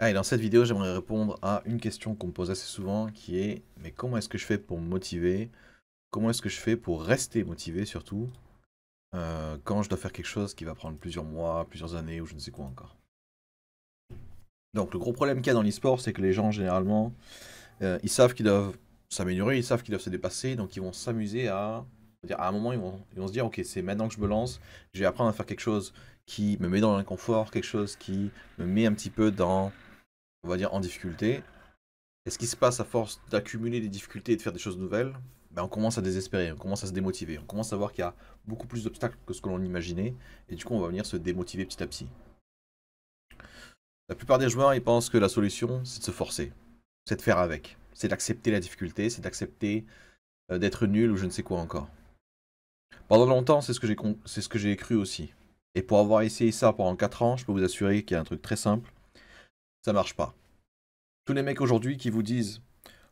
Ah, dans cette vidéo, j'aimerais répondre à une question qu'on me pose assez souvent qui est mais comment est-ce que je fais pour me motiver Comment est-ce que je fais pour rester motivé surtout euh, quand je dois faire quelque chose qui va prendre plusieurs mois, plusieurs années ou je ne sais quoi encore Donc le gros problème qu'il y a dans l'e-sport, c'est que les gens généralement, euh, ils savent qu'ils doivent s'améliorer, ils savent qu'ils doivent se dépasser, donc ils vont s'amuser à... -à, à un moment, ils vont, ils vont se dire, ok, c'est maintenant que je me lance, je vais apprendre à faire quelque chose qui me met dans l'inconfort, quelque chose qui me met un petit peu dans on va dire, en difficulté. Et ce qui se passe à force d'accumuler des difficultés et de faire des choses nouvelles, ben, on commence à désespérer, on commence à se démotiver, on commence à voir qu'il y a beaucoup plus d'obstacles que ce que l'on imaginait, et du coup on va venir se démotiver petit à petit. La plupart des joueurs, ils pensent que la solution, c'est de se forcer, c'est de faire avec, c'est d'accepter la difficulté, c'est d'accepter euh, d'être nul ou je ne sais quoi encore. Pendant longtemps, c'est ce que j'ai cru aussi. Et pour avoir essayé ça pendant 4 ans, je peux vous assurer qu'il y a un truc très simple, marche pas. Tous les mecs aujourd'hui qui vous disent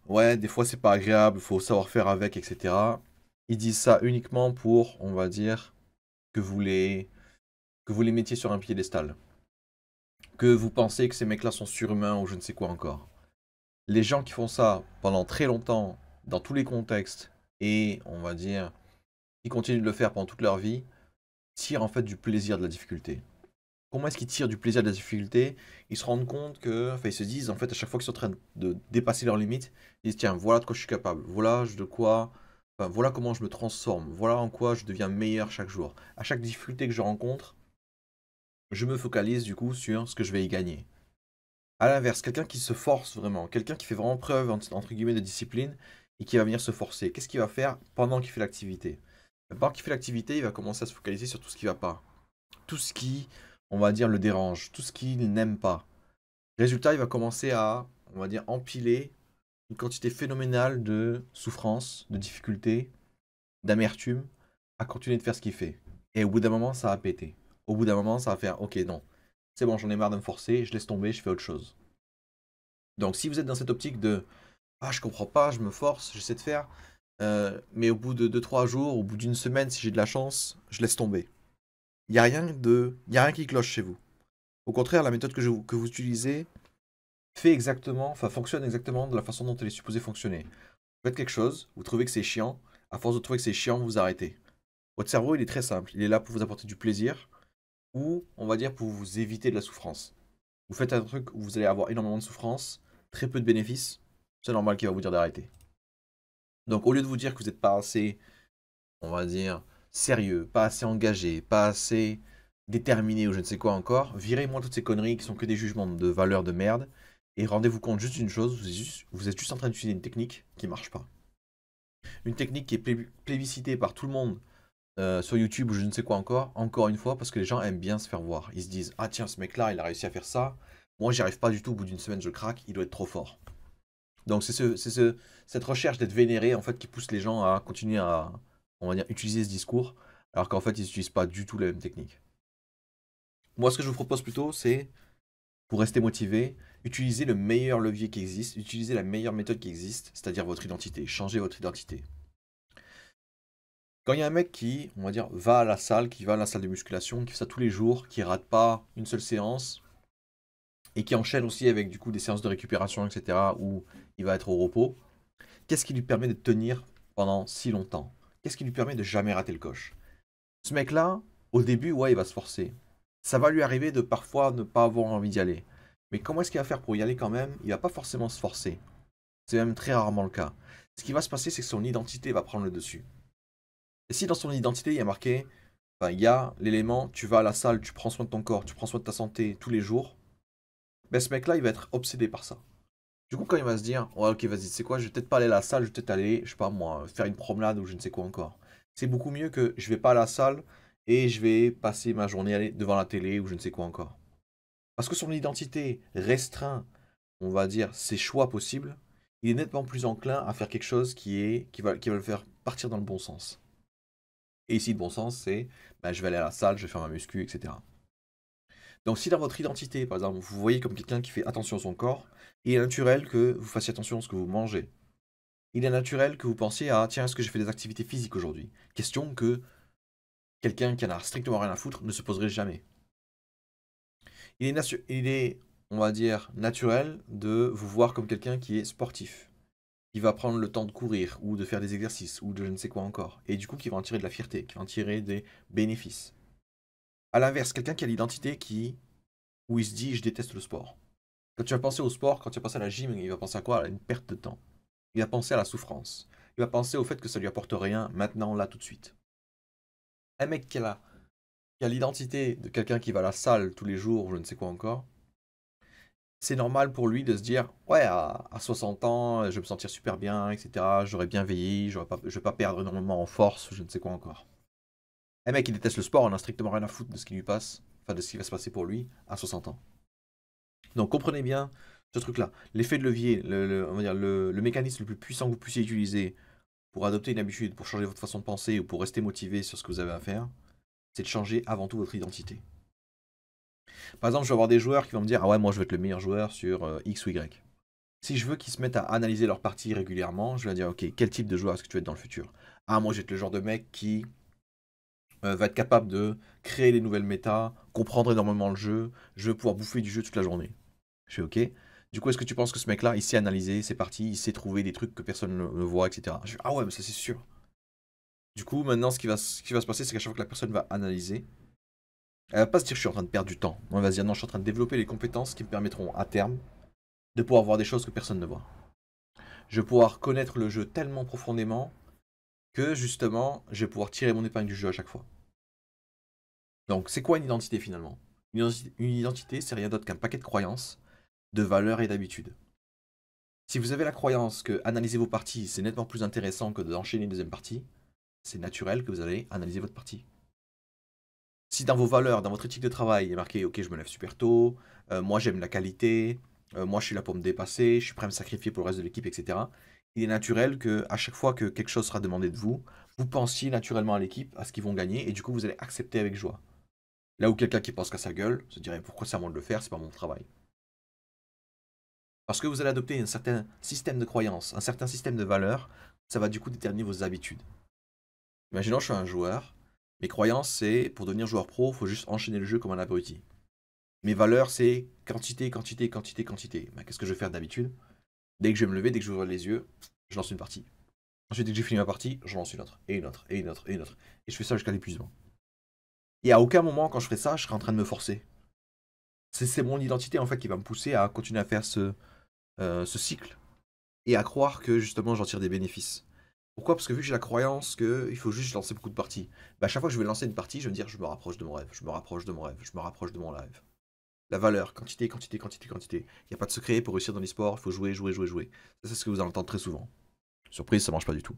ouais, des fois c'est pas agréable, faut savoir faire avec, etc. Ils disent ça uniquement pour, on va dire, que vous les, que vous les mettiez sur un piédestal. Que vous pensez que ces mecs-là sont surhumains ou je ne sais quoi encore. Les gens qui font ça pendant très longtemps, dans tous les contextes, et on va dire, qui continuent de le faire pendant toute leur vie, tirent en fait du plaisir de la difficulté comment est-ce qu'ils tirent du plaisir de la difficulté Ils se rendent compte que, enfin, ils se disent, en fait, à chaque fois qu'ils sont en train de dépasser leurs limites, ils disent, tiens, voilà de quoi je suis capable, voilà de quoi, enfin, voilà comment je me transforme, voilà en quoi je deviens meilleur chaque jour. À chaque difficulté que je rencontre, je me focalise du coup sur ce que je vais y gagner. À l'inverse, quelqu'un qui se force vraiment, quelqu'un qui fait vraiment preuve entre guillemets de discipline et qui va venir se forcer, qu'est-ce qu'il va faire pendant qu'il fait l'activité Pendant qu'il fait l'activité, il va commencer à se focaliser sur tout ce qui va pas. Tout ce qui on va dire, le dérange, tout ce qu'il n'aime pas. Résultat, il va commencer à, on va dire, empiler une quantité phénoménale de souffrance, de difficultés, d'amertume, à continuer de faire ce qu'il fait. Et au bout d'un moment, ça a péter. Au bout d'un moment, ça va faire, ok, non, c'est bon, j'en ai marre de me forcer, je laisse tomber, je fais autre chose. Donc si vous êtes dans cette optique de, ah, je comprends pas, je me force, j'essaie de faire, euh, mais au bout de 2-3 jours, au bout d'une semaine, si j'ai de la chance, je laisse tomber il n'y a rien de, a rien qui cloche chez vous. Au contraire, la méthode que, vous utilisez fait exactement, enfin fonctionne exactement de la façon dont elle est supposée fonctionner. Vous faites quelque chose, vous trouvez que c'est chiant, à force de trouver que c'est chiant, vous, arrêtez. Votre cerveau, il est très simple, il est là pour vous apporter du plaisir ou, on va dire, pour vous éviter de la souffrance. Vous faites un truc où vous allez avoir énormément de souffrance, très peu de bénéfices, c'est normal qu'il va vous dire d'arrêter. Donc au lieu de vous dire que vous n'êtes pas assez, on va dire, sérieux, pas assez engagé, pas assez déterminé ou je ne sais quoi encore, virez-moi toutes ces conneries qui sont que des jugements de valeur de merde et rendez-vous compte juste d'une chose, vous êtes juste, en train d'utiliser une technique qui ne marche pas. Une technique qui est plébiscitée par tout le monde euh, sur YouTube ou je ne sais quoi encore, encore une fois, parce que les gens aiment bien se faire voir. Ils se disent Ah tiens, ce mec-là, il a réussi à faire ça. Moi, j'y arrive pas du tout. Au bout d'une semaine, je craque. Il doit être trop fort. Donc, c'est ce, cette recherche d'être vénéré en fait qui pousse les gens à continuer à, on va dire, utiliser ce discours, alors qu'en fait, ils n'utilisent pas du tout la même technique. Moi, ce que je vous propose plutôt, c'est, pour rester motivé, utiliser le meilleur levier qui existe, utiliser la meilleure méthode qui existe, c'est-à-dire votre identité, changer votre identité. Quand il y a un mec qui, on va dire, va à la salle, qui va à la salle de musculation, qui fait ça tous les jours, qui rate pas une seule séance, et qui enchaîne aussi avec du coup des séances de récupération, etc., où il va être au repos, qu'est-ce qui lui permet de tenir pendant si longtemps Qu'est-ce qui lui permet de jamais rater le coche Ce mec-là, au début, ouais, il va se forcer. Ça va lui arriver de parfois ne pas avoir envie d'y aller. Mais comment est-ce qu'il va faire pour y aller quand même Il va pas forcément se forcer. C'est même très rarement le cas. Ce qui va se passer, c'est que son identité va prendre le dessus. Et si dans son identité, il y a marqué, il y a l'élément, tu vas à la salle, tu prends soin de ton corps, tu prends soin de ta santé tous les jours, ben, ce mec-là, il va être obsédé par ça. Du coup, quand il va se dire, ouais, ok, vas-y, c'est quoi, je vais peut-être pas aller à la salle, je vais peut-être aller, je sais pas moi, faire une promenade ou je ne sais quoi encore. C'est beaucoup mieux que je vais pas à la salle et je vais passer ma journée aller devant la télé ou je ne sais quoi encore. Parce que son identité restreint, on va dire, ses choix possibles, il est nettement plus enclin à faire quelque chose qui, est, qui, va, qui le faire partir dans le bon sens. Et ici, le bon sens, c'est ben, je vais aller à la salle, je vais faire ma muscu, etc. Donc si dans votre identité, par exemple, vous voyez comme quelqu'un qui fait attention à son corps, il est naturel que vous fassiez attention à ce que vous mangez. Il est naturel que vous pensiez à tiens, est-ce que j'ai fait des activités physiques aujourd'hui Question que quelqu'un qui n'a a strictement rien à foutre ne se poserait jamais. Il est, il est, on va dire, naturel de vous voir comme quelqu'un qui est sportif, qui va prendre le temps de courir ou de faire des exercices ou de je ne sais quoi encore, et du coup qui va en tirer de la fierté, qui va en tirer des bénéfices. À l'inverse, quelqu'un qui a l'identité qui où il se dit je déteste le sport. Quand tu vas penser au sport, quand tu vas penser à la gym, il va penser à quoi À une perte de temps. Il va penser à la souffrance. Il va penser au fait que ça lui apporte rien maintenant, là, tout de suite. Un mec qui a a l'identité de quelqu'un qui va à la salle tous les jours, je ne sais quoi encore, c'est normal pour lui de se dire ouais à, 60 ans je vais me sentir super bien etc J'aurai bien veillé je pas, je vais pas perdre énormément en force je ne sais quoi encore un eh, mec qui déteste le sport, on a strictement rien à foutre de ce qui lui passe, enfin de ce qui va se passer pour lui à 60 ans. Donc comprenez bien ce truc-là. L'effet de levier, le, mécanisme le plus puissant que vous puissiez utiliser pour adopter une habitude, pour changer votre façon de penser ou pour rester motivé sur ce que vous avez à faire, c'est de changer avant tout votre identité. Par exemple, je vais avoir des joueurs qui vont me dire Ah ouais, moi je veux être le meilleur joueur sur euh, X ou Y. Si je veux qu'ils se mettent à analyser leur partie régulièrement, je vais dire Ok, quel type de joueur est-ce que tu veux être dans le futur Ah, moi je vais être le genre de mec qui euh, va être capable de créer des nouvelles méta, comprendre énormément le jeu, je vais pouvoir bouffer du jeu toute la journée. Je fais OK. Du coup, est-ce que tu penses que ce mec-là, il sait analyser ses parties, il sait trouver des trucs que personne ne, voit, etc. Je fais, ah ouais, mais ça c'est sûr. Du coup, maintenant, ce qui va, qui va se passer, c'est qu'à chaque fois que la personne va analyser, elle va pas se dire je suis en train de perdre du temps. Non, vas-y, non, je suis en train de développer les compétences qui me permettront à terme de pouvoir voir des choses que personne ne voit. Je vais pouvoir connaître le jeu tellement profondément que justement, je vais pouvoir tirer mon épingle du jeu à chaque fois. Donc, c'est quoi une identité finalement Une identité, c'est rien d'autre qu'un paquet de croyances, de valeurs et d'habitudes. Si vous avez la croyance que analyser vos parties, c'est nettement plus intéressant que d'enchaîner une deuxième partie, c'est naturel que vous allez analyser votre partie. Si dans vos valeurs, dans votre éthique de travail, il est marqué Ok, je me lève super tôt, euh, moi j'aime la qualité, euh, moi je suis là pour me dépasser, je suis prêt à me sacrifier pour le reste de l'équipe, etc. Il est naturel que à chaque fois que quelque chose sera demandé de vous, vous pensiez naturellement à l'équipe, à ce qu'ils vont gagner, et du coup vous allez accepter avec joie. Là où quelqu'un qui pense qu'à sa gueule se dirait pourquoi c'est à moi de le faire, c'est pas mon travail. Parce que vous allez adopter un certain système de croyances, un certain système de valeurs, ça va du coup déterminer vos habitudes. Imaginons, je suis un joueur, mes croyances c'est pour devenir joueur pro, faut juste enchaîner le jeu comme un abruti. Mes valeurs c'est quantité, quantité, quantité, quantité. Ben, qu'est-ce que je vais faire d'habitude Dès que je vais me lever, dès que j'ouvre les yeux, je lance une partie. Ensuite, dès que j'ai fini ma partie, je lance une autre, et une autre, et une autre, et une autre. Et je fais ça jusqu'à l'épuisement. Et à aucun moment, quand je ferai ça, je serai en train de me forcer. C'est mon identité, en fait, qui va me pousser à continuer à faire ce, euh, cycle et à croire que, justement, j'en tire des bénéfices. Pourquoi Parce que vu que j'ai la croyance qu'il faut juste lancer beaucoup de parties, bah, à chaque fois que je vais lancer une partie, je vais me dire je me rapproche de mon rêve, je me rapproche de mon rêve, je me rapproche de mon rêve. La valeur, quantité, quantité, quantité, quantité. Il n'y a pas de secret pour réussir dans l'e-sport, il faut jouer, jouer, jouer, jouer. c'est ce que vous entendez très souvent. Surprise, ça ne marche pas du tout.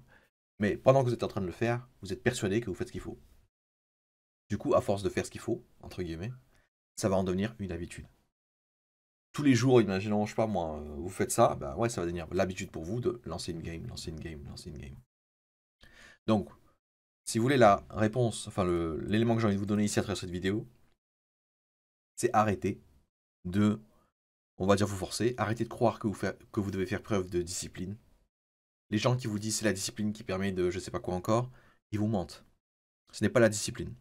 Mais pendant que vous êtes en train de le faire, vous êtes persuadé que vous faites ce qu'il faut. Du coup, à force de faire ce qu'il faut, entre guillemets, ça va en devenir une habitude. Tous les jours, imaginons, je sais pas moi, euh, vous faites ça, bah ouais, ça va devenir l'habitude pour vous de lancer une game, lancer une game, lancer une game. Donc, si vous voulez la réponse, enfin l'élément que j'ai envie de vous donner ici à travers cette vidéo, c'est arrêter de, on va dire vous forcer, arrêter de croire que vous, devez faire preuve de discipline. Les gens qui vous disent c'est la discipline qui permet de je ne sais pas quoi encore, ils vous mentent. Ce n'est pas la discipline.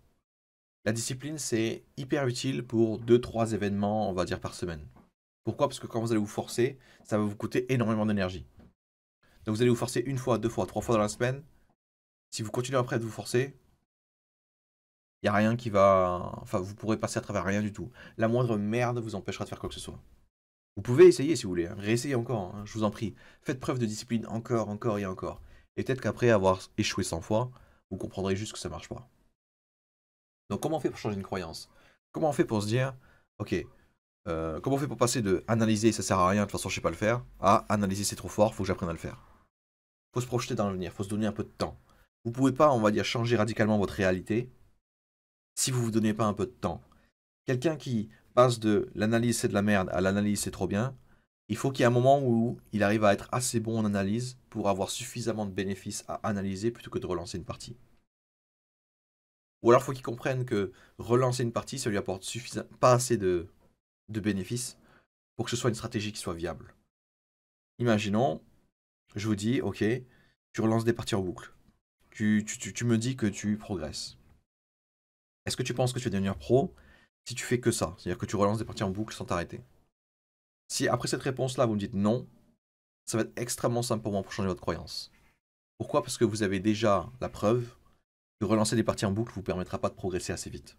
La discipline, c'est hyper utile pour 2-3 événements, on va dire, par semaine. Pourquoi Parce que quand vous allez vous forcer, ça va vous coûter énormément d'énergie. Donc vous allez vous forcer une fois, deux fois, trois fois dans la semaine. Si vous continuez après de vous forcer, il n'y a rien qui va... Enfin, vous pourrez passer à travers rien du tout. La moindre merde vous empêchera de faire quoi que ce soit. Vous pouvez essayer si vous voulez, hein. réessayez encore, hein, je vous en prie. Faites preuve de discipline encore, encore et encore. Et peut-être qu'après avoir échoué 100 fois, vous comprendrez juste que ça marche pas. Donc comment on fait pour changer une croyance Comment on fait pour se dire, ok, euh, comment on fait pour passer de analyser ça sert à rien, de toute façon je sais pas le faire, à analyser c'est trop fort, faut que j'apprenne à le faire. Faut se projeter dans l'avenir, faut se donner un peu de temps. Vous pouvez pas, on va dire, changer radicalement votre réalité si vous vous donnez pas un peu de temps. Quelqu'un qui passe de l'analyse c'est de la merde à l'analyse c'est trop bien, il faut qu'il y ait un moment où il arrive à être assez bon en analyse pour avoir suffisamment de bénéfices à analyser plutôt que de relancer une partie. Ou alors faut qu'ils comprennent que relancer une partie, ça lui apporte pas assez de, bénéfices pour que ce soit une stratégie qui soit viable. Imaginons, je vous dis, ok, tu relances des parties en boucle. Tu, tu me dis que tu progresses. Est-ce que tu penses que tu vas devenir pro si tu fais que ça C'est-à-dire que tu relances des parties en boucle sans t'arrêter. Si après cette réponse-là, vous me dites non, ça va être extrêmement simple pour moi pour changer votre croyance. Pourquoi Parce que vous avez déjà la preuve que relancer des parties en boucle ne vous permettra pas de progresser assez vite.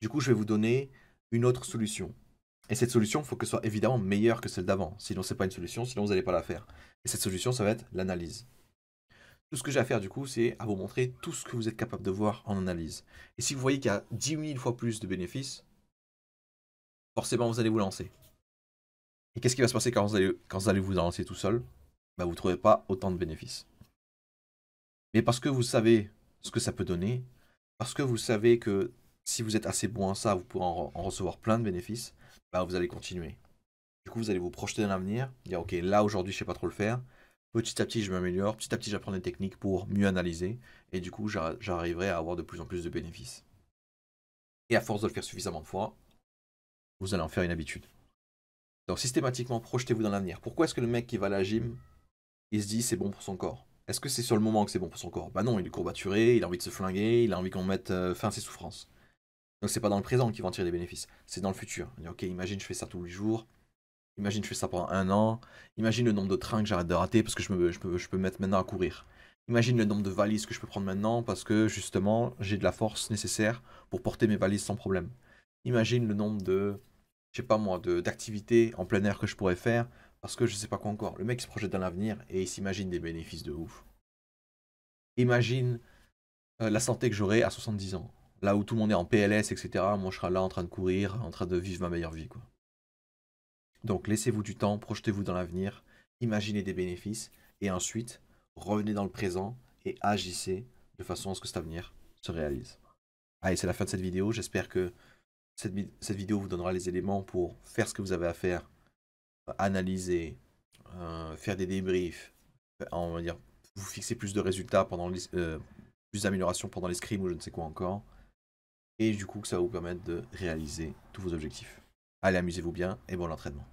Du coup, je vais vous donner une autre solution. Et cette solution, il faut que ce soit évidemment meilleure que celle d'avant. Sinon, ce n'est pas une solution, sinon vous n'allez pas la faire. Et cette solution, ça va être l'analyse. Tout ce que j'ai à faire du coup, c'est à vous montrer tout ce que vous êtes capable de voir en analyse. Et si vous voyez qu'il y a 10 000 fois plus de bénéfices, forcément vous allez vous lancer. Et qu'est-ce qui va se passer quand vous allez, vous, lancer tout seul bah, Vous ne trouvez pas autant de bénéfices. Mais parce que vous savez ce que ça peut donner, parce que vous savez que si vous êtes assez bon à ça, vous pourrez en, recevoir plein de bénéfices, bah, vous allez continuer. Du coup, vous allez vous projeter dans l'avenir, dire ok, là aujourd'hui, je sais pas trop le faire. Petit à petit, je m'améliore. Petit à petit, j'apprends des techniques pour mieux analyser. Et du coup, j'arriverai à avoir de plus en plus de bénéfices. Et à force de le faire suffisamment de fois, vous allez en faire une habitude. Donc, systématiquement, projetez-vous dans l'avenir. Pourquoi est-ce que le mec qui va à la gym, il se dit c'est bon pour son corps est-ce que c'est sur le moment que c'est bon pour son corps Bah non, il est courbaturé, il a envie de se flinguer, il a envie qu'on mette euh, fin à ses souffrances. Donc c'est pas dans le présent qu'il va en tirer des bénéfices, c'est dans le futur. dit, ok, imagine je fais ça tous les jours, imagine je fais ça pendant un an, imagine le nombre de trains que j'arrête de rater parce que je, peux, je peux mettre maintenant à courir. Imagine le nombre de valises que je peux prendre maintenant parce que justement j'ai de la force nécessaire pour porter mes valises sans problème. Imagine le nombre de je sais pas moi, d'activités en plein air que je pourrais faire, parce que je sais pas quoi encore. Le mec se projette dans l'avenir et il s'imagine des bénéfices de ouf. Imagine euh, la santé que j'aurai à 70 ans. Là où tout le monde est en PLS, etc., moi je serai là en train de courir, en train de vivre ma meilleure vie. Quoi. Donc laissez-vous du temps, projetez-vous dans l'avenir, imaginez des bénéfices, et ensuite revenez dans le présent et agissez de façon à ce que cet avenir se réalise. Allez, c'est la fin de cette vidéo, j'espère que cette, vidéo vous donnera les éléments pour faire ce que vous avez à faire, euh, analyser, euh, faire des débriefs, euh, on va dire, vous fixer plus de résultats pendant plus d'améliorations pendant les scrims ou je ne sais quoi encore. Et du coup, que ça va vous permettre de réaliser tous vos objectifs. Allez, amusez-vous bien et bon entraînement.